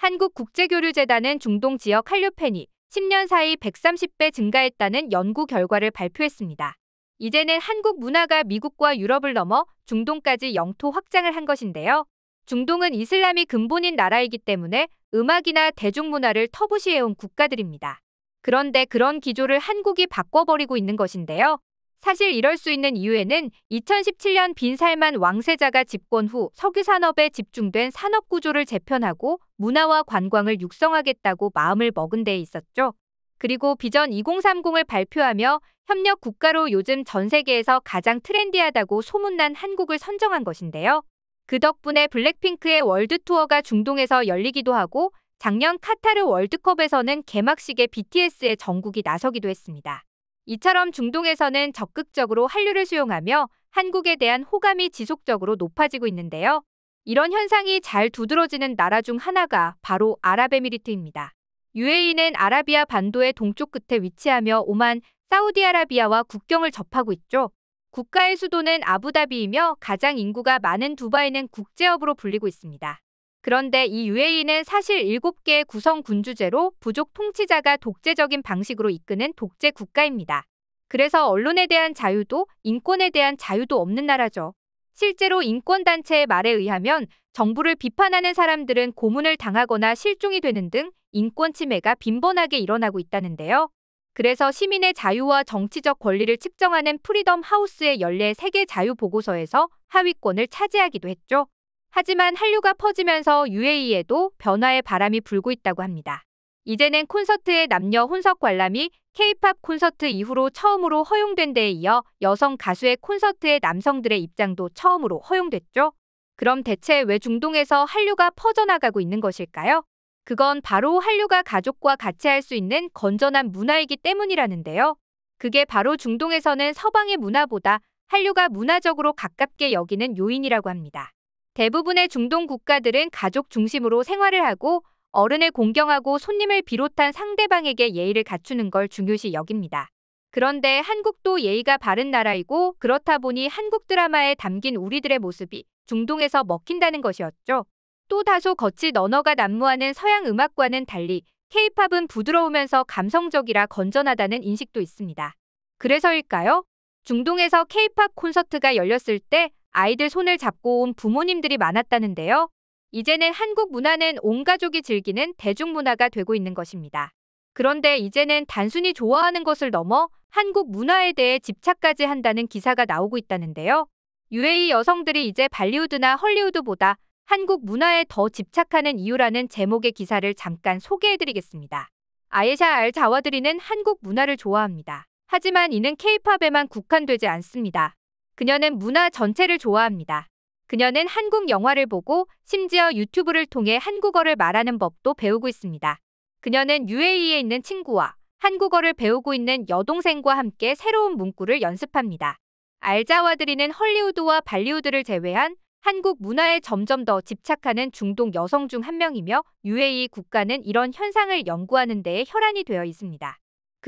한국국제교류재단은 중동 지역 한류팬이 10년 사이 130배 증가했다는 연구 결과를 발표했습니다. 이제는 한국 문화가 미국과 유럽을 넘어 중동까지 영토 확장을 한 것인데요. 중동은 이슬람이 근본인 나라이기 때문에 음악이나 대중문화를 터부시해온 국가들입니다. 그런데 그런 기조를 한국이 바꿔버리고 있는 것인데요. 사실 이럴 수 있는 이유에는 2017년 빈살만 왕세자가 집권 후 석유 산업에 집중된 산업 구조를 재편하고 문화와 관광을 육성하겠다고 마음을 먹은 데 있었죠. 그리고 비전 2030을 발표하며 협력 국가로 요즘 전 세계에서 가장 트렌디하다고 소문난 한국을 선정한 것인데요. 그 덕분에 블랙핑크의 월드 투어가 중동에서 열리기도 하고 작년 카타르 월드컵에서는 개막식에 BTS의 전국이 나서기도 했습니다. 이처럼 중동에서는 적극적으로 한류를 수용하며 한국에 대한 호감이 지속적으로 높아지고 있는데요. 이런 현상이 잘 두드러지는 나라 중 하나가 바로 아랍에미리트입니다. UAE는 아라비아 반도의 동쪽 끝에 위치하며 오만, 사우디아라비아와 국경을 접하고 있죠. 국가의 수도는 아부다비이며 가장 인구가 많은 두바이는 국제업으로 불리고 있습니다. 그런데 이 UAE는 사실 7개의 구성 군주제로 부족 통치자가 독재적인 방식으로 이끄는 독재 국가입니다. 그래서 언론에 대한 자유도 인권에 대한 자유도 없는 나라죠. 실제로 인권단체의 말에 의하면 정부를 비판하는 사람들은 고문을 당하거나 실종이 되는 등 인권 침해가 빈번하게 일어나고 있다는데요. 그래서 시민의 자유와 정치적 권리를 측정하는 프리덤 하우스의 연례 세계 자유 보고서에서 하위권을 차지하기도 했죠. 하지만 한류가 퍼지면서 UAE에도 변화의 바람이 불고 있다고 합니다. 이제는 콘서트의 남녀 혼석 관람이 K-팝 콘서트 이후로 처음으로 허용된 데에 이어 여성 가수의 콘서트의 남성들의 입장도 처음으로 허용됐죠. 그럼 대체 왜 중동에서 한류가 퍼져나가고 있는 것일까요? 그건 바로 한류가 가족과 같이 할 수 있는 건전한 문화이기 때문이라는데요. 그게 바로 중동에서는 서방의 문화보다 한류가 문화적으로 가깝게 여기는 요인이라고 합니다. 대부분의 중동 국가들은 가족 중심으로 생활을 하고 어른을 공경하고 손님을 비롯한 상대방에게 예의를 갖추는 걸 중요시 여깁니다. 그런데 한국도 예의가 바른 나라이고 그렇다 보니 한국 드라마에 담긴 우리들의 모습이 중동에서 먹힌다는 것이었죠. 또 다소 거칠 언어가 난무하는 서양 음악과는 달리 케이팝은 부드러우면서 감성적이라 건전하다는 인식도 있습니다. 그래서일까요? 중동에서 케이팝 콘서트가 열렸을 때 아이들 손을 잡고 온 부모님들이 많았다는데요. 이제는 한국 문화는 온 가족이 즐기는 대중문화가 되고 있는 것입니다. 그런데 이제는 단순히 좋아하는 것을 넘어 한국 문화에 대해 집착까지 한다는 기사가 나오고 있다는데요. UAE 여성들이 이제 발리우드나 헐리우드보다 한국 문화에 더 집착하는 이유라는 제목의 기사를 잠깐 소개해드리겠습니다. 아예샤 알 자와드리는 한국 문화를 좋아합니다. 하지만 이는 케이팝에만 국한되지 않습니다. 그녀는 문화 전체를 좋아합니다. 그녀는 한국 영화를 보고 심지어 유튜브를 통해 한국어를 말하는 법도 배우고 있습니다. 그녀는 UAE에 있는 친구와 한국어를 배우고 있는 여동생과 함께 새로운 문구를 연습합니다. 알자와드리는 헐리우드와 발리우드를 제외한 한국 문화에 점점 더 집착하는 중동 여성 중 한 명이며 UAE 국가는 이런 현상을 연구하는 데에 혈안이 되어 있습니다.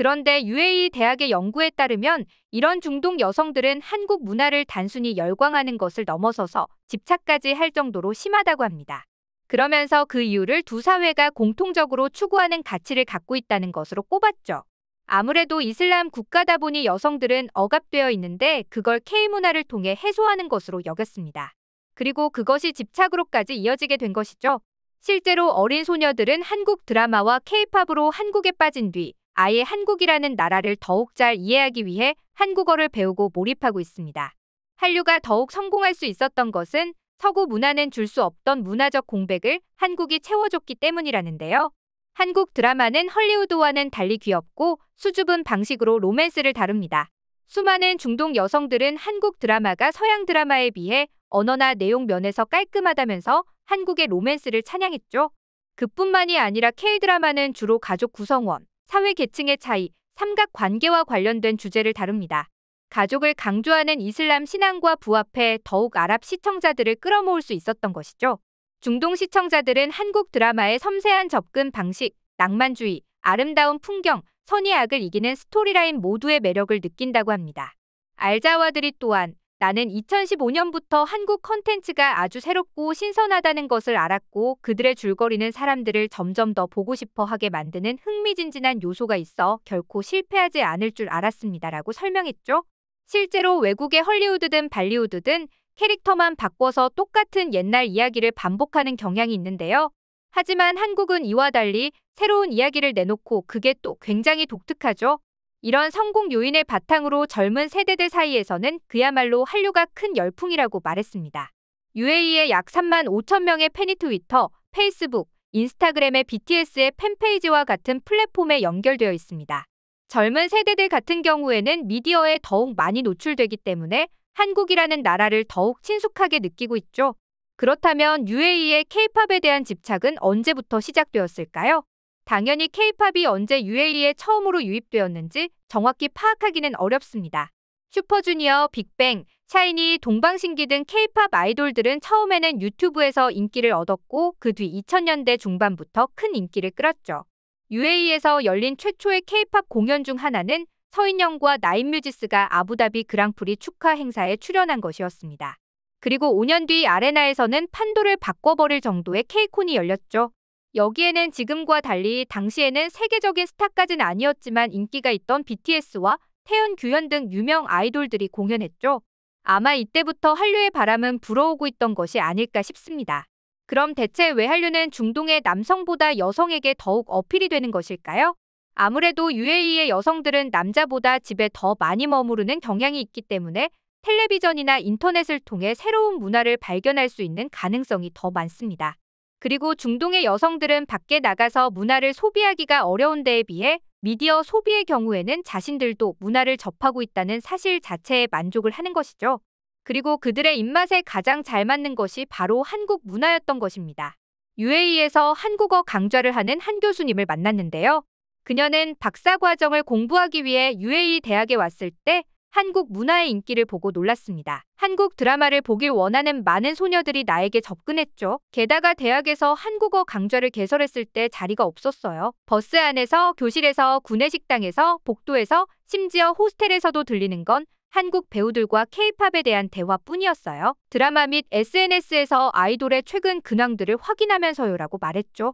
그런데 UAE 대학의 연구에 따르면 이런 중동 여성들은 한국 문화를 단순히 열광하는 것을 넘어서서 집착까지 할 정도로 심하다고 합니다. 그러면서 그 이유를 두 사회가 공통적으로 추구하는 가치를 갖고 있다는 것으로 꼽았죠. 아무래도 이슬람 국가다 보니 여성들은 억압되어 있는데 그걸 K문화를 통해 해소하는 것으로 여겼습니다. 그리고 그것이 집착으로까지 이어지게 된 것이죠. 실제로 어린 소녀들은 한국 드라마와 K-팝으로 한국에 빠진 뒤 아예 한국이라는 나라를 더욱 잘 이해하기 위해 한국어를 배우고 몰입하고 있습니다. 한류가 더욱 성공할 수 있었던 것은 서구 문화는 줄 수 없던 문화적 공백을 한국이 채워줬기 때문이라는데요. 한국 드라마는 헐리우드와는 달리 귀엽고 수줍은 방식으로 로맨스를 다룹니다. 수많은 중동 여성들은 한국 드라마가 서양 드라마에 비해 언어나 내용 면에서 깔끔하다면서 한국의 로맨스를 찬양했죠. 그뿐만이 아니라 K드라마는 주로 가족 구성원, 사회 계층의 차이, 삼각 관계와 관련된 주제를 다룹니다. 가족을 강조하는 이슬람 신앙과 부합해 더욱 아랍 시청자들을 끌어모을 수 있었던 것이죠. 중동 시청자들은 한국 드라마의 섬세한 접근 방식, 낭만주의, 아름다운 풍경, 선의악을 이기는 스토리라인 모두의 매력을 느낀다고 합니다. 알자와들이 또한 나는 2015년부터 한국 컨텐츠가 아주 새롭고 신선하다는 것을 알았고 그들의 줄거리는 사람들을 점점 더 보고 싶어 하게 만드는 흥미진진한 요소가 있어 결코 실패하지 않을 줄 알았습니다라고 설명했죠. 실제로 외국의 헐리우드든 발리우드든 캐릭터만 바꿔서 똑같은 옛날 이야기를 반복하는 경향이 있는데요. 하지만 한국은 이와 달리 새로운 이야기를 내놓고 그게 또 굉장히 독특하죠. 이런 성공 요인을 바탕으로 젊은 세대들 사이에서는 그야말로 한류가 큰 열풍이라고 말했습니다. UAE의 약 3만 5천 명의 팬이 트위터, 페이스북, 인스타그램의 BTS의 팬페이지와 같은 플랫폼에 연결되어 있습니다. 젊은 세대들 같은 경우에는 미디어에 더욱 많이 노출되기 때문에 한국이라는 나라를 더욱 친숙하게 느끼고 있죠. 그렇다면 UAE의 K-팝에 대한 집착은 언제부터 시작되었을까요? 당연히 케이팝이 언제 UAE에 처음으로 유입되었는지 정확히 파악하기는 어렵습니다. 슈퍼주니어, 빅뱅, 샤이니, 동방신기 등 케이팝 아이돌들은 처음에는 유튜브에서 인기를 얻었고 그 뒤 2000년대 중반부터 큰 인기를 끌었죠. UAE에서 열린 최초의 케이팝 공연 중 하나는 서인영과 나인뮤지스가 아부다비 그랑프리 축하 행사에 출연한 것이었습니다. 그리고 5년 뒤 아레나에서는 판도를 바꿔버릴 정도의 케이콘이 열렸죠. 여기에는 지금과 달리 당시에는 세계적인 스타까진 아니었지만 인기가 있던 BTS와 태연 규현 등 유명 아이돌들이 공연했죠. 아마 이때부터 한류의 바람은 불어오고 있던 것이 아닐까 싶습니다. 그럼 대체 왜 한류는 중동의 남성보다 여성에게 더욱 어필이 되는 것일까요? 아무래도 UAE의 여성들은 남자보다 집에 더 많이 머무르는 경향이 있기 때문에 텔레비전이나 인터넷을 통해 새로운 문화를 발견할 수 있는 가능성이 더 많습니다. 그리고 중동의 여성들은 밖에 나가서 문화를 소비하기가 어려운 데에 비해 미디어 소비의 경우에는 자신들도 문화를 접하고 있다는 사실 자체에 만족을 하는 것이죠. 그리고 그들의 입맛에 가장 잘 맞는 것이 바로 한국 문화였던 것입니다. UAE에서 한국어 강좌를 하는 한 교수님을 만났는데요. 그녀는 박사 과정을 공부하기 위해 UAE 대학에 왔을 때 한국 문화의 인기를 보고 놀랐습니다. 한국 드라마를 보길 원하는 많은 소녀들이 나에게 접근했죠. 게다가 대학에서 한국어 강좌를 개설했을 때 자리가 없었어요. 버스 안에서, 교실에서, 구내식당에서, 복도에서, 심지어 호스텔에서도 들리는 건 한국 배우들과 케이팝에 대한 대화뿐이었어요. 드라마 및 SNS에서 아이돌의 최근 근황들을 확인하면서요라고 말했죠.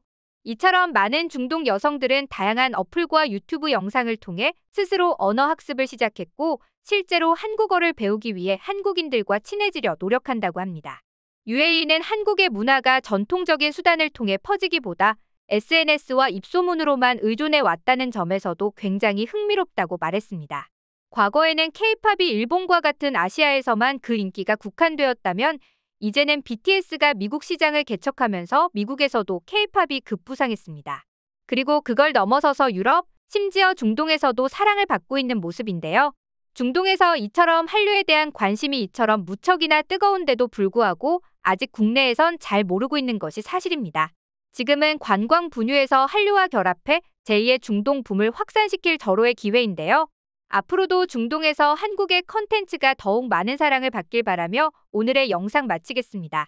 이처럼 많은 중동 여성들은 다양한 어플과 유튜브 영상을 통해 스스로 언어 학습을 시작했고 실제로 한국어를 배우기 위해 한국인들과 친해지려 노력한다고 합니다. UAE는 한국의 문화가 전통적인 수단을 통해 퍼지기보다 SNS와 입소문으로만 의존해 왔다는 점에서도 굉장히 흥미롭다고 말했습니다. 과거에는 k 팝이 일본과 같은 아시아에서만 그 인기가 국한되었다면 이제는 BTS가 미국 시장을 개척하면서 미국에서도 K-팝이 급부상했습니다. 그리고 그걸 넘어서서 유럽, 심지어 중동에서도 사랑을 받고 있는 모습인데요. 중동에서 이처럼 한류에 대한 관심이 이처럼 무척이나 뜨거운데도 불구하고 아직 국내에선 잘 모르고 있는 것이 사실입니다. 지금은 관광 분유에서 한류와 결합해 제2의 중동 붐을 확산시킬 절호의 기회인데요. 앞으로도 중동에서 한국의 컨텐츠가 더욱 많은 사랑을 받길 바라며 오늘의 영상 마치겠습니다.